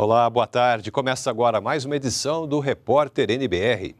Olá, boa tarde. Começa agora mais uma edição do Repórter NBR.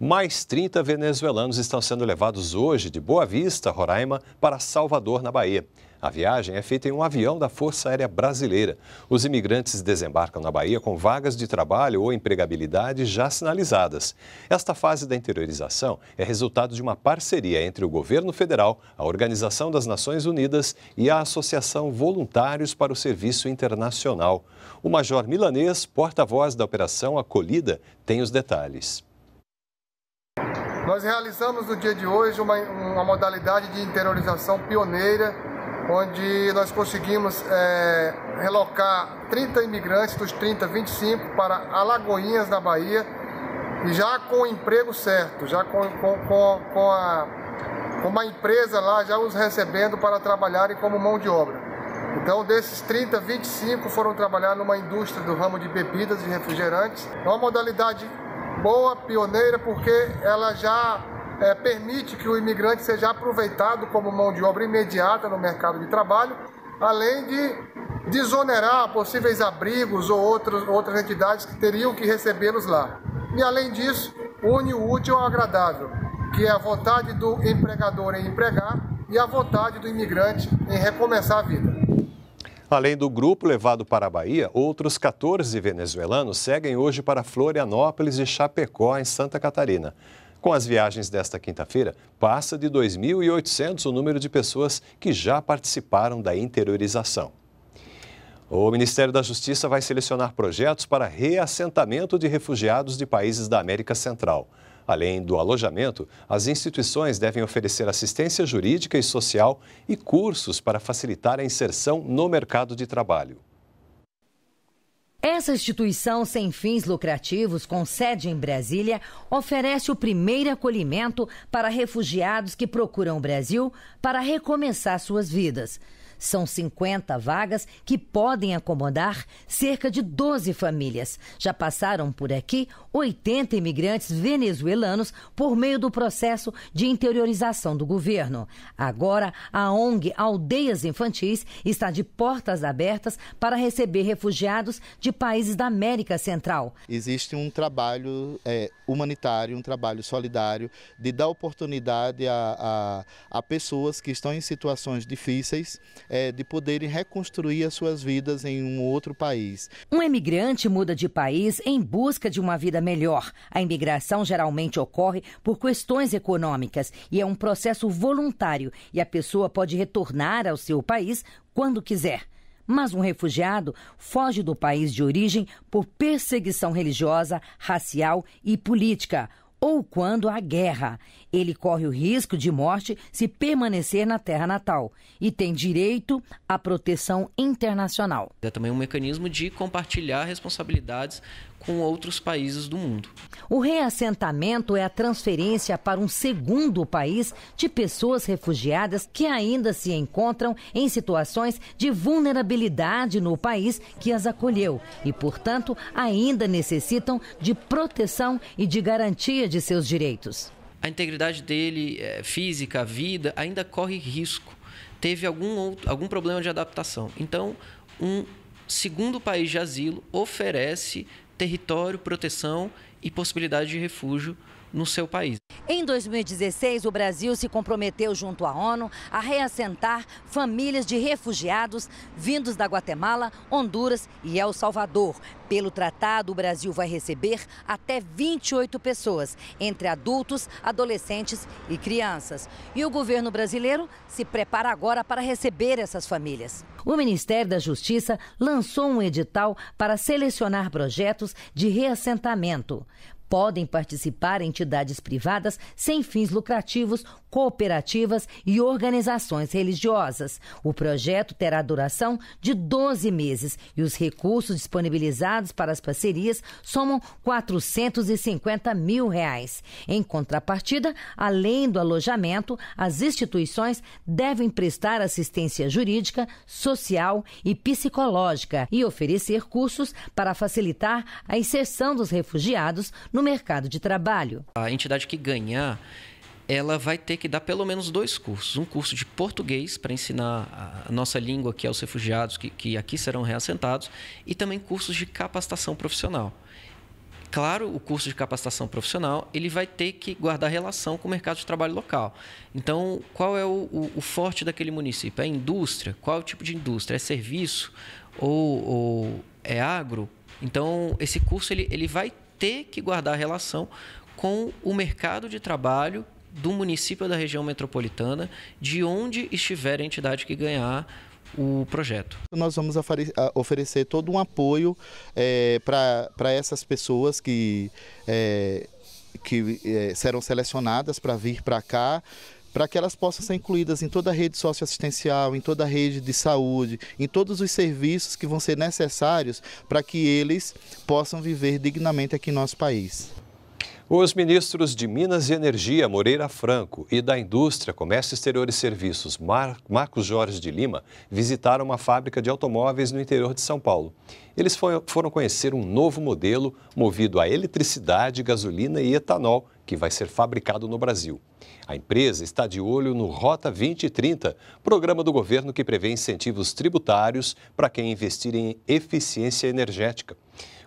Mais 30 venezuelanos estão sendo levados hoje de Boa Vista, Roraima, para Salvador, na Bahia. A viagem é feita em um avião da Força Aérea Brasileira. Os imigrantes desembarcam na Bahia com vagas de trabalho ou empregabilidade já sinalizadas. Esta fase da interiorização é resultado de uma parceria entre o governo federal, a Organização das Nações Unidas e a Associação Voluntários para o Serviço Internacional. O Major Milanês, porta-voz da operação acolhida, tem os detalhes. Nós realizamos no dia de hoje uma, uma modalidade de interiorização pioneira onde nós conseguimos é, relocar 30 imigrantes, dos 30, 25 para Alagoinhas, na Bahia, e já com o emprego certo, já com, com, com, com, a, com uma empresa lá já os recebendo para trabalharem como mão de obra. Então, desses 30, 25 foram trabalhar numa indústria do ramo de bebidas e refrigerantes. É uma modalidade boa, pioneira, porque ela já é, permite que o imigrante seja aproveitado como mão de obra imediata no mercado de trabalho, além de desonerar possíveis abrigos ou outros, outras entidades que teriam que recebê-los lá. E além disso, une o útil ao agradável, que é a vontade do empregador em empregar e a vontade do imigrante em recomeçar a vida. Além do grupo levado para a Bahia, outros 14 venezuelanos seguem hoje para Florianópolis e Chapecó, em Santa Catarina. Com as viagens desta quinta-feira, passa de 2.800 o número de pessoas que já participaram da interiorização. O Ministério da Justiça vai selecionar projetos para reassentamento de refugiados de países da América Central. Além do alojamento, as instituições devem oferecer assistência jurídica e social e cursos para facilitar a inserção no mercado de trabalho. Essa instituição sem fins lucrativos, com sede em Brasília, oferece o primeiro acolhimento para refugiados que procuram o Brasil para recomeçar suas vidas. São 50 vagas que podem acomodar cerca de 12 famílias. Já passaram por aqui 80 imigrantes venezuelanos por meio do processo de interiorização do governo. Agora, a ONG Aldeias Infantis está de portas abertas para receber refugiados de países da América Central. Existe um trabalho é, humanitário, um trabalho solidário de dar oportunidade a, a, a pessoas que estão em situações difíceis é, de poderem reconstruir as suas vidas em um outro país. Um emigrante muda de país em busca de uma vida melhor. A imigração geralmente ocorre por questões econômicas e é um processo voluntário e a pessoa pode retornar ao seu país quando quiser. Mas um refugiado foge do país de origem por perseguição religiosa, racial e política ou quando há guerra. Ele corre o risco de morte se permanecer na terra natal e tem direito à proteção internacional. É também um mecanismo de compartilhar responsabilidades com outros países do mundo. O reassentamento é a transferência para um segundo país de pessoas refugiadas que ainda se encontram em situações de vulnerabilidade no país que as acolheu e, portanto, ainda necessitam de proteção e de garantia de seus direitos a integridade dele, é, física, a vida, ainda corre risco. Teve algum, outro, algum problema de adaptação. Então, um segundo país de asilo oferece território, proteção e possibilidade de refúgio no seu país. Em 2016, o Brasil se comprometeu junto à ONU a reassentar famílias de refugiados vindos da Guatemala, Honduras e El Salvador. Pelo tratado, o Brasil vai receber até 28 pessoas, entre adultos, adolescentes e crianças. E o governo brasileiro se prepara agora para receber essas famílias. O Ministério da Justiça lançou um edital para selecionar projetos de reassentamento podem participar entidades privadas sem fins lucrativos, cooperativas e organizações religiosas. O projeto terá duração de 12 meses e os recursos disponibilizados para as parcerias somam 450 mil reais. Em contrapartida, além do alojamento, as instituições devem prestar assistência jurídica, social e psicológica e oferecer cursos para facilitar a inserção dos refugiados no no mercado de trabalho. A entidade que ganhar ela vai ter que dar pelo menos dois cursos. Um curso de português, para ensinar a nossa língua aqui aos é refugiados que, que aqui serão reassentados, e também cursos de capacitação profissional. Claro, o curso de capacitação profissional ele vai ter que guardar relação com o mercado de trabalho local. Então, qual é o, o, o forte daquele município? É indústria? Qual é o tipo de indústria? É serviço? ou, ou é agro? Então, esse curso ele, ele vai ter que guardar relação com o mercado de trabalho do município da região metropolitana, de onde estiver a entidade que ganhar o projeto. Nós vamos oferecer todo um apoio é, para essas pessoas que, é, que é, serão selecionadas para vir para cá para que elas possam ser incluídas em toda a rede socioassistencial, em toda a rede de saúde, em todos os serviços que vão ser necessários para que eles possam viver dignamente aqui em nosso país. Os ministros de Minas e Energia, Moreira Franco, e da Indústria, Comércio Exterior e Serviços, Mar... Marcos Jorge de Lima, visitaram uma fábrica de automóveis no interior de São Paulo. Eles foram conhecer um novo modelo movido a eletricidade, gasolina e etanol que vai ser fabricado no Brasil. A empresa está de olho no Rota 2030, programa do governo que prevê incentivos tributários para quem investir em eficiência energética.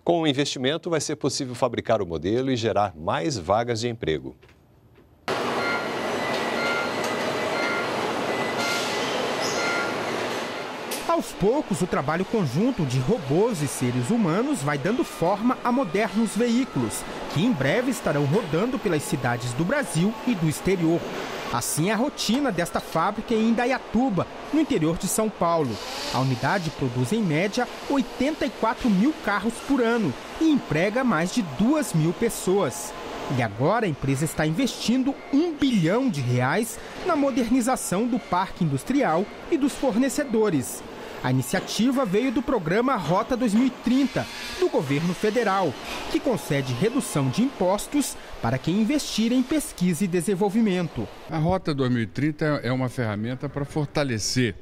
Com o investimento, vai ser possível fabricar o modelo e gerar mais vagas de emprego. Aos poucos, o trabalho conjunto de robôs e seres humanos vai dando forma a modernos veículos, que em breve estarão rodando pelas cidades do Brasil e do exterior. Assim é a rotina desta fábrica é em Indaiatuba, no interior de São Paulo. A unidade produz, em média, 84 mil carros por ano e emprega mais de 2 mil pessoas. E agora a empresa está investindo um bilhão de reais na modernização do parque industrial e dos fornecedores. A iniciativa veio do programa Rota 2030 do governo federal, que concede redução de impostos para quem investir em pesquisa e desenvolvimento. A Rota 2030 é uma ferramenta para fortalecer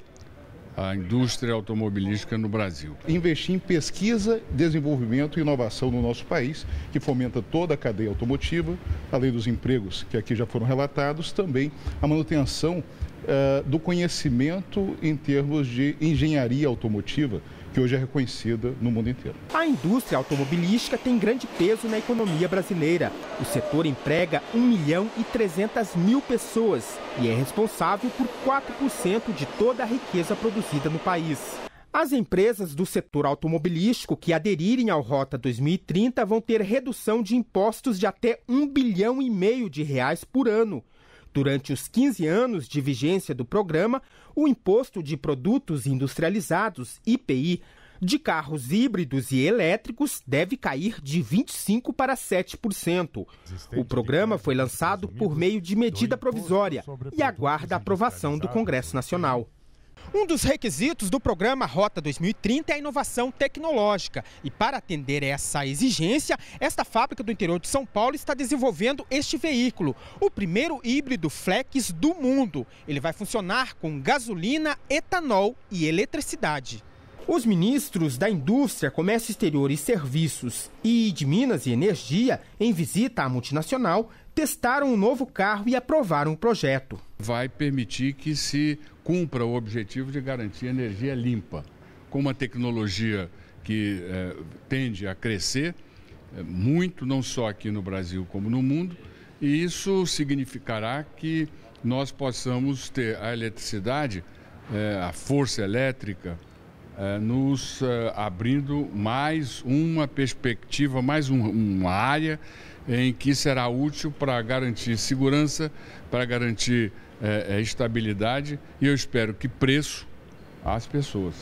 a indústria automobilística no Brasil. Investir em pesquisa, desenvolvimento e inovação no nosso país, que fomenta toda a cadeia automotiva, além dos empregos que aqui já foram relatados, também a manutenção eh, do conhecimento em termos de engenharia automotiva, que hoje é reconhecida no mundo inteiro. A indústria automobilística tem grande peso na economia brasileira. O setor emprega 1 milhão e 300 mil pessoas e é responsável por 4% de toda a riqueza produzida no país. As empresas do setor automobilístico que aderirem ao Rota 2030 vão ter redução de impostos de até 1 bilhão e meio de reais por ano Durante os 15 anos de vigência do programa, o Imposto de Produtos Industrializados, IPI, de carros híbridos e elétricos deve cair de 25% para 7%. O programa foi lançado por meio de medida provisória e aguarda a aprovação do Congresso Nacional. Um dos requisitos do programa Rota 2030 é a inovação tecnológica. E para atender essa exigência, esta fábrica do interior de São Paulo está desenvolvendo este veículo, o primeiro híbrido flex do mundo. Ele vai funcionar com gasolina, etanol e eletricidade. Os ministros da Indústria, Comércio Exterior e Serviços e de Minas e Energia, em visita à multinacional, testaram um novo carro e aprovaram o projeto. Vai permitir que se cumpra o objetivo de garantir energia limpa. Com uma tecnologia que eh, tende a crescer eh, muito, não só aqui no Brasil como no mundo, e isso significará que nós possamos ter a eletricidade, eh, a força elétrica, é, nos é, abrindo mais uma perspectiva, mais uma área em que será útil para garantir segurança, para garantir é, estabilidade e eu espero que preço às pessoas.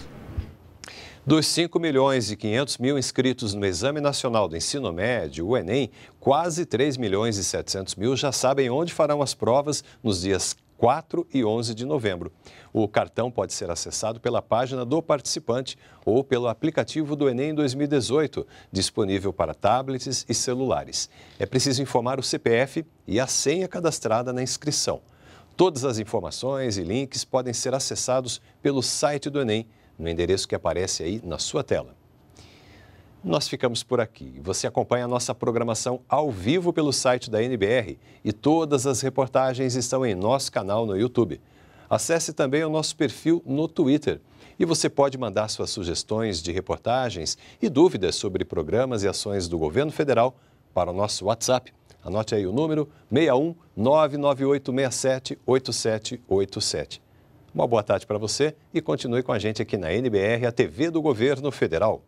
Dos 5 milhões e 500 mil inscritos no Exame Nacional do Ensino Médio, o Enem, quase 3 milhões e 700 mil já sabem onde farão as provas nos dias 4 e 11 de novembro. O cartão pode ser acessado pela página do participante ou pelo aplicativo do Enem 2018, disponível para tablets e celulares. É preciso informar o CPF e a senha cadastrada na inscrição. Todas as informações e links podem ser acessados pelo site do Enem, no endereço que aparece aí na sua tela. Nós ficamos por aqui. Você acompanha a nossa programação ao vivo pelo site da NBR e todas as reportagens estão em nosso canal no YouTube. Acesse também o nosso perfil no Twitter e você pode mandar suas sugestões de reportagens e dúvidas sobre programas e ações do governo federal para o nosso WhatsApp. Anote aí o número 61 8787. Uma boa tarde para você e continue com a gente aqui na NBR, a TV do Governo Federal.